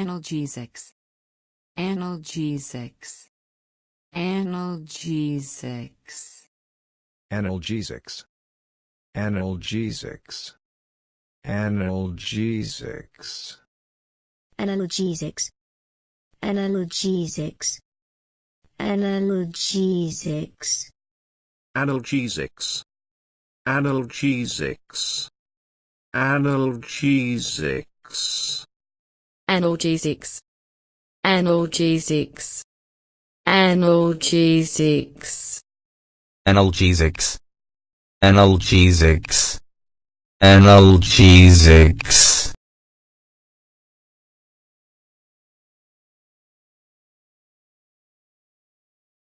analgesics analgesics analgesics analgesics analgesics analgesics analgesics analgesics analgesics analgesics analgesics analgesics analgesics analgesics analgesics analgesics analgesics analgesics